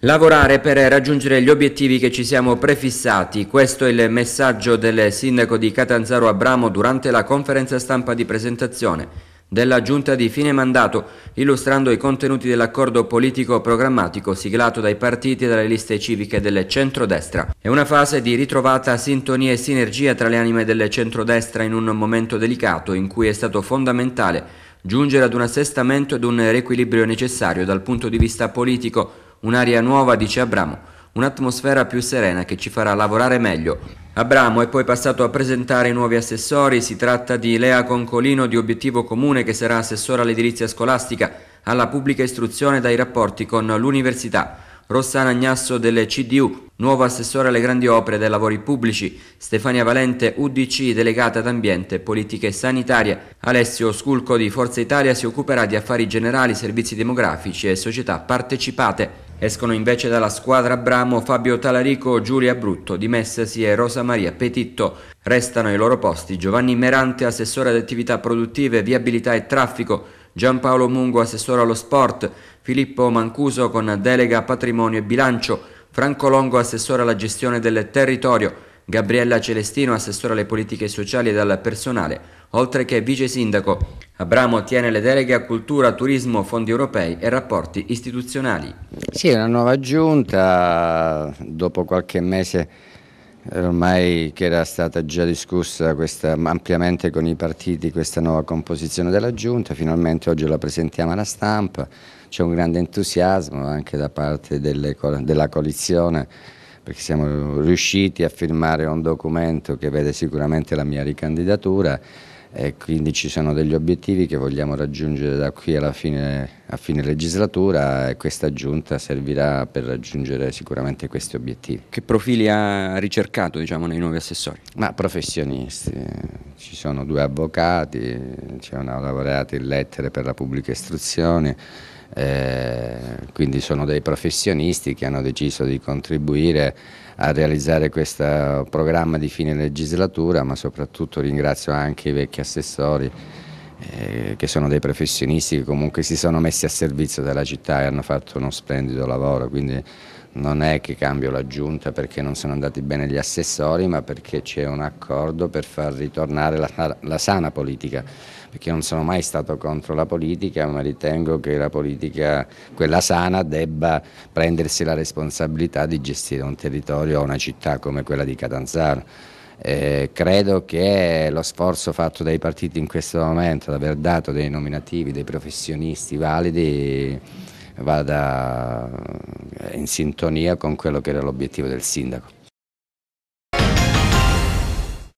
Lavorare per raggiungere gli obiettivi che ci siamo prefissati, questo è il messaggio del sindaco di Catanzaro Abramo durante la conferenza stampa di presentazione della giunta di fine mandato, illustrando i contenuti dell'accordo politico-programmatico siglato dai partiti e dalle liste civiche del centrodestra. È una fase di ritrovata sintonia e sinergia tra le anime del centrodestra in un momento delicato in cui è stato fondamentale giungere ad un assestamento ed un riequilibrio necessario dal punto di vista politico Un'aria nuova, dice Abramo, un'atmosfera più serena che ci farà lavorare meglio. Abramo è poi passato a presentare i nuovi assessori, si tratta di Lea Concolino di Obiettivo Comune che sarà assessore all'edilizia scolastica, alla pubblica istruzione e dai rapporti con l'università. Rossana Agnasso delle CDU, nuovo assessore alle grandi opere e ai lavori pubblici, Stefania Valente, UDC, delegata ad ambiente, politiche sanitarie, Alessio Sculco di Forza Italia si occuperà di affari generali, servizi demografici e società partecipate. Escono invece dalla squadra Abramo, Fabio Talarico, Giulia Brutto, dimessasi e Rosa Maria Petitto. Restano ai loro posti Giovanni Merante, assessore ad attività produttive, viabilità e traffico, Giampaolo Mungo, assessore allo sport, Filippo Mancuso con delega patrimonio e bilancio, Franco Longo, assessore alla gestione del territorio, Gabriella Celestino, assessore alle politiche sociali e al personale, oltre che vice sindaco. Abramo tiene le deleghe a cultura, turismo, fondi europei e rapporti istituzionali. Sì, una nuova giunta, dopo qualche mese ormai che era stata già discussa questa, ampiamente con i partiti questa nuova composizione della giunta, finalmente oggi la presentiamo alla stampa, c'è un grande entusiasmo anche da parte delle, della coalizione perché siamo riusciti a firmare un documento che vede sicuramente la mia ricandidatura e quindi ci sono degli obiettivi che vogliamo raggiungere da qui alla fine, a fine legislatura e questa giunta servirà per raggiungere sicuramente questi obiettivi. Che profili ha ricercato diciamo, nei nuovi assessori? Ma professionisti, ci sono due avvocati, c'è una laureata in lettere per la pubblica istruzione, eh, quindi sono dei professionisti che hanno deciso di contribuire a realizzare questo programma di fine legislatura, ma soprattutto ringrazio anche i vecchi assessori eh, che sono dei professionisti che comunque si sono messi a servizio della città e hanno fatto uno splendido lavoro, quindi non è che cambio la giunta perché non sono andati bene gli assessori, ma perché c'è un accordo per far ritornare la, la, sana politica, perché non sono mai stato contro la politica, ma ritengo che la politica, quella sana, debba prendersi la responsabilità di gestire un territorio o una città come quella di Catanzaro. Eh, credo che lo sforzo fatto dai partiti in questo momento, di aver dato dei nominativi, dei professionisti validi, vada in sintonia con quello che era l'obiettivo del sindaco.